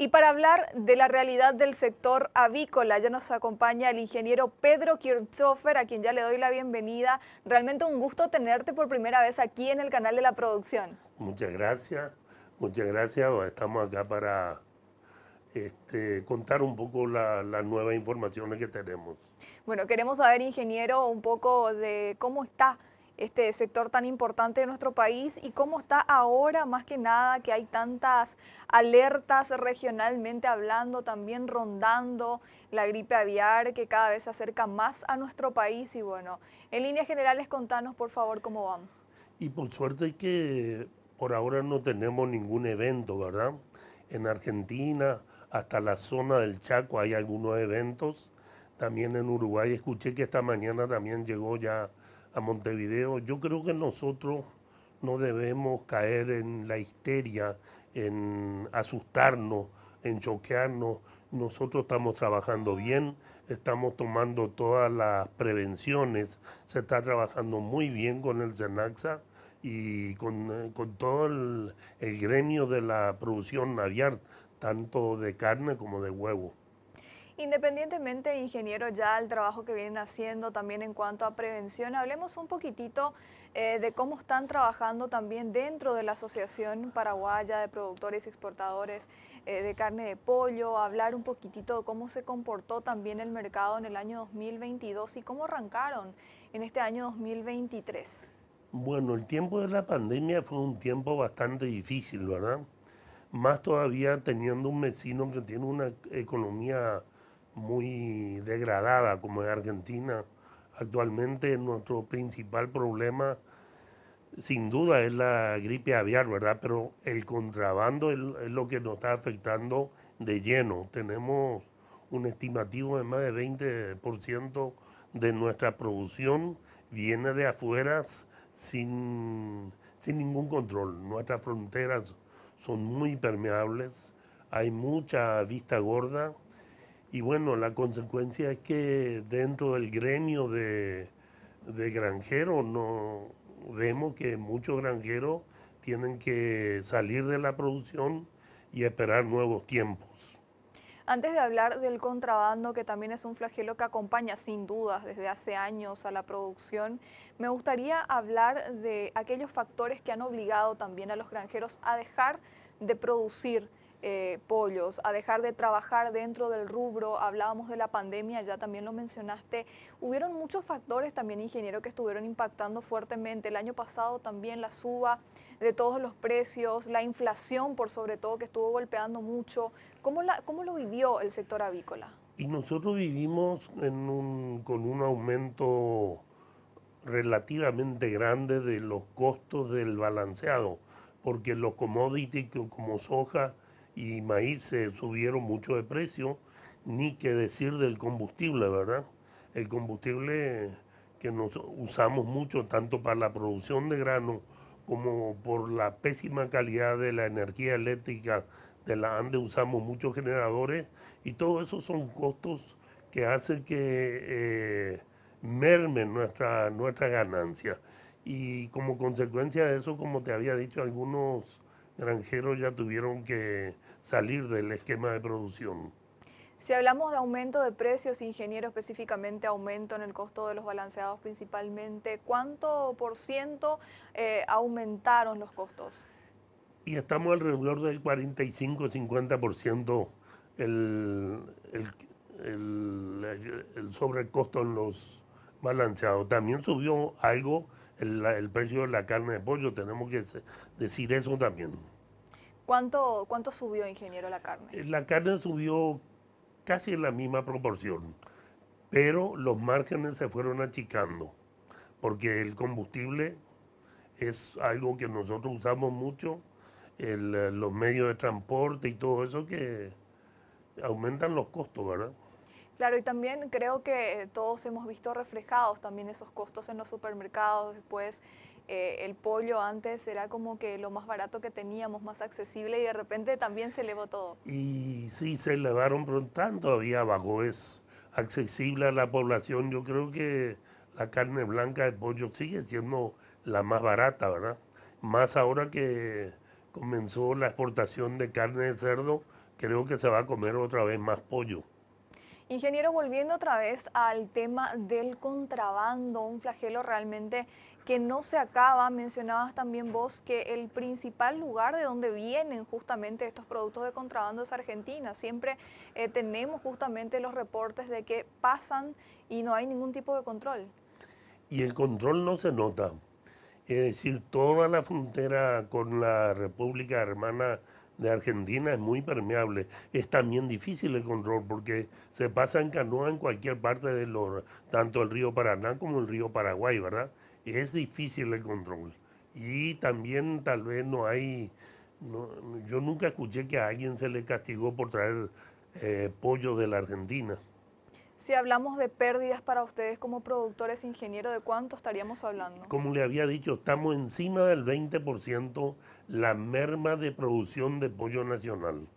Y para hablar de la realidad del sector avícola, ya nos acompaña el ingeniero Pedro Kirchhofer, a quien ya le doy la bienvenida. Realmente un gusto tenerte por primera vez aquí en el canal de la producción. Muchas gracias, muchas gracias. Estamos acá para este, contar un poco la, las nuevas informaciones que tenemos. Bueno, queremos saber, ingeniero, un poco de cómo está este sector tan importante de nuestro país y cómo está ahora, más que nada, que hay tantas alertas regionalmente hablando, también rondando la gripe aviar que cada vez se acerca más a nuestro país. Y bueno, en líneas generales, contanos por favor cómo van. Y por suerte que por ahora no tenemos ningún evento, ¿verdad? En Argentina, hasta la zona del Chaco hay algunos eventos. También en Uruguay escuché que esta mañana también llegó ya a Montevideo. Yo creo que nosotros no debemos caer en la histeria, en asustarnos, en choquearnos. Nosotros estamos trabajando bien, estamos tomando todas las prevenciones, se está trabajando muy bien con el Senaxa y con, eh, todo el, gremio de la producción aviar, tanto de carne como de huevo. Independientemente, ingeniero, ya el trabajo que vienen haciendo también en cuanto a prevención, hablemos un poquitito eh, de cómo están trabajando también dentro de la Asociación Paraguaya de Productores y Exportadores eh, de Carne de Pollo, hablar un poquitito de cómo se comportó también el mercado en el año 2022 y cómo arrancaron en este año 2023. Bueno, el tiempo de la pandemia fue un tiempo bastante difícil, ¿verdad? Más todavía teniendo un vecino que tiene una economía muy degradada como en Argentina. Actualmente nuestro principal problema sin duda es la gripe aviar, ¿verdad? Pero el contrabando es lo que nos está afectando de lleno. Tenemos un estimativo de más de 20% de nuestra producción viene de afueras sin, sin ningún control. Nuestras fronteras son muy permeables, hay mucha vista gorda y bueno, la consecuencia es que dentro del gremio de, granjeros no vemos que muchos granjeros tienen que salir de la producción y esperar nuevos tiempos. Antes de hablar del contrabando, que también es un flagelo que acompaña sin dudas desde hace años a la producción, me gustaría hablar de aquellos factores que han obligado también a los granjeros a dejar de producir eh, pollos, a dejar de trabajar dentro del rubro, hablábamos de la pandemia, ya también lo mencionaste, hubieron muchos factores también, ingeniero, que estuvieron impactando fuertemente. El año pasado también la suba de todos los precios, la inflación por sobre todo, que estuvo golpeando mucho. ¿Cómo, la, cómo lo vivió el sector avícola? Y nosotros vivimos con un aumento relativamente grande de los costos del balanceado, porque los commodities como soja, y maíz se subieron mucho de precio, ni que decir del combustible, ¿verdad? El combustible que nos usamos mucho tanto para la producción de grano como por la pésima calidad de la energía eléctrica de la ANDE usamos muchos generadores y todo eso son costos que hacen que eh, mermen nuestra, nuestra ganancia. Y como consecuencia de eso, como te había dicho, algunos granjeros ya tuvieron que salir del esquema de producción. Si hablamos de aumento de precios, ingeniero, específicamente aumento en el costo de los balanceados principalmente, ¿cuánto por ciento eh, aumentaron los costos? Y estamos alrededor del 45-50% el, el, el, sobrecosto en los balanceados. También subió algo el precio de la carne de pollo, tenemos que decir eso también. ¿Cuánto, ¿Cuánto subió, ingeniero, la carne? Eh, la carne subió casi en la misma proporción, pero los márgenes se fueron achicando, porque el combustible es algo que nosotros usamos mucho, el, eh, los medios de transporte y todo eso que aumentan los costos, ¿verdad? Claro, y también creo que todos hemos visto reflejados también esos costos en los supermercados, después eh, el pollo antes era como que lo más barato que teníamos, más accesible, y de repente también se elevó todo. Y sí, se elevaron, pero tanto había abajo, es accesible a la población. Yo creo que la carne blanca de pollo sigue siendo la más barata, ¿verdad? Más ahora que comenzó la exportación de carne de cerdo, creo que se va a comer otra vez más pollo. Ingeniero, volviendo otra vez al tema del contrabando, un flagelo realmente que no se acaba. Mencionabas también vos que el principal lugar de donde vienen justamente estos productos de contrabando es Argentina. Siempre eh, tenemos justamente los reportes de que pasan y no hay ningún tipo de control. Y el control no se nota. Es decir, toda la frontera con la República Hermana de Argentina es muy permeable. Es también difícil el control porque se pasa en canoa en cualquier parte del tanto el río Paraná como el río Paraguay, ¿verdad? Es difícil el control. Y también tal vez no hay, yo nunca escuché que a alguien se le castigó por traer eh, pollo de la Argentina. Si hablamos de pérdidas para ustedes como productores, ingenieros, ¿de cuánto estaríamos hablando? Como le había dicho, estamos encima del 20% la merma de producción de pollo nacional.